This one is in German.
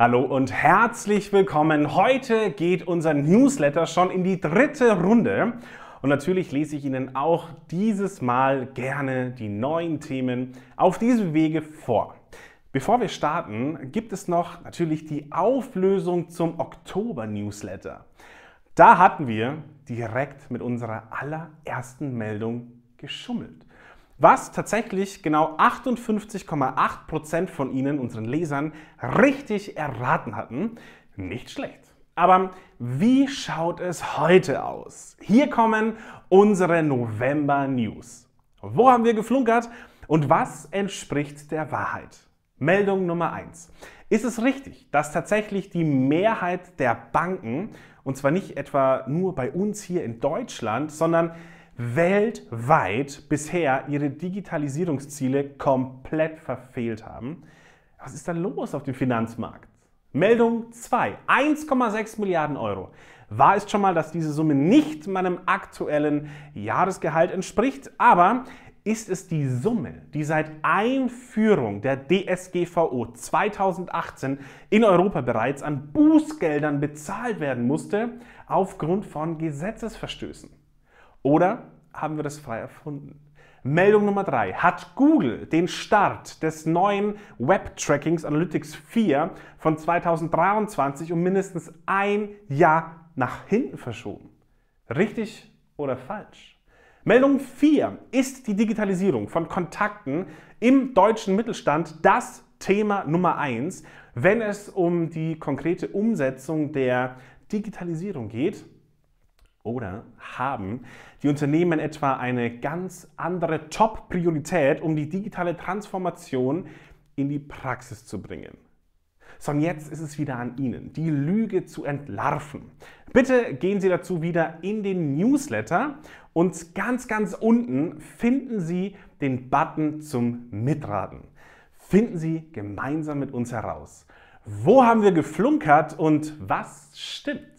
Hallo und herzlich willkommen. Heute geht unser Newsletter schon in die dritte Runde. Und natürlich lese ich Ihnen auch dieses Mal gerne die neuen Themen auf diesem Wege vor. Bevor wir starten, gibt es noch natürlich die Auflösung zum Oktober-Newsletter. Da hatten wir direkt mit unserer allerersten Meldung geschummelt was tatsächlich genau 58,8% Prozent von Ihnen, unseren Lesern, richtig erraten hatten. Nicht schlecht. Aber wie schaut es heute aus? Hier kommen unsere November News. Wo haben wir geflunkert und was entspricht der Wahrheit? Meldung Nummer 1. Ist es richtig, dass tatsächlich die Mehrheit der Banken, und zwar nicht etwa nur bei uns hier in Deutschland, sondern weltweit bisher ihre Digitalisierungsziele komplett verfehlt haben. Was ist da los auf dem Finanzmarkt? Meldung 2. 1,6 Milliarden Euro. War es schon mal, dass diese Summe nicht meinem aktuellen Jahresgehalt entspricht, aber ist es die Summe, die seit Einführung der DSGVO 2018 in Europa bereits an Bußgeldern bezahlt werden musste, aufgrund von Gesetzesverstößen. Oder haben wir das frei erfunden? Meldung Nummer drei: Hat Google den Start des neuen Web-Trackings Analytics 4 von 2023 um mindestens ein Jahr nach hinten verschoben? Richtig oder falsch? Meldung 4 ist die Digitalisierung von Kontakten im deutschen Mittelstand das Thema Nummer 1, wenn es um die konkrete Umsetzung der Digitalisierung geht oder haben die Unternehmen etwa eine ganz andere Top-Priorität, um die digitale Transformation in die Praxis zu bringen? sondern jetzt ist es wieder an Ihnen, die Lüge zu entlarven. Bitte gehen Sie dazu wieder in den Newsletter und ganz, ganz unten finden Sie den Button zum Mitraten. Finden Sie gemeinsam mit uns heraus, wo haben wir geflunkert und was stimmt.